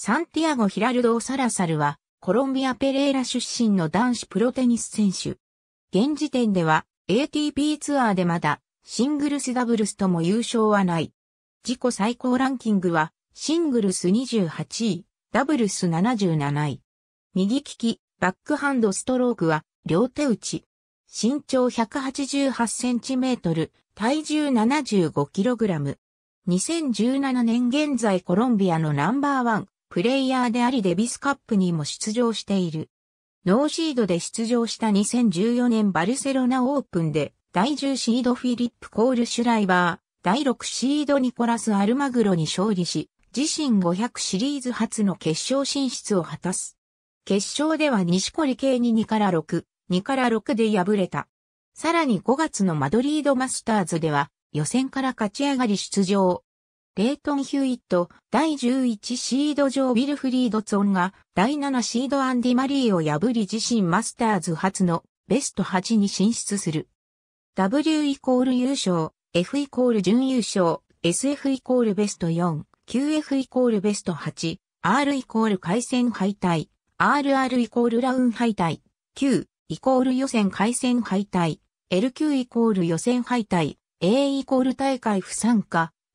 サンティアゴ・ヒラルド・サラサルは、コロンビア・ペレーラ出身の男子プロテニス選手。現時点では、ATP ツアーでまだ、シングルスダブルスとも優勝はない。自己最高ランキングは、シングルス28位、ダブルス77位。右利き、バックハンドストロークは、両手打ち。身長188センチメートル、体重75キログラム。2017年現在コロンビアのナンバーワンプレイヤーでありデビスカップにも出場している。ノーシードで出場した2014年バルセロナオープンで、第10シードフィリップ・コール・シュライバー、第6シードニコラス・アルマグロに勝利し、自身500シリーズ初の決勝進出を果たす。決勝では西堀系に2から6、2から6で敗れた。さらに5月のマドリードマスターズでは、予選から勝ち上がり出場、レイトン・ヒューイット、第11シード上ウィルフリード・ツォンが、第7シードアンディ・マリーを破り自身マスターズ初のベスト8に進出する。W イコール優勝、F イコール準優勝、SF イコールベスト4、QF イコールベスト8、R イコール回戦敗退、RR イコールラウン敗退、Q イコール予選回戦敗退、LQ イコール予選敗退、A イコール大会不参加、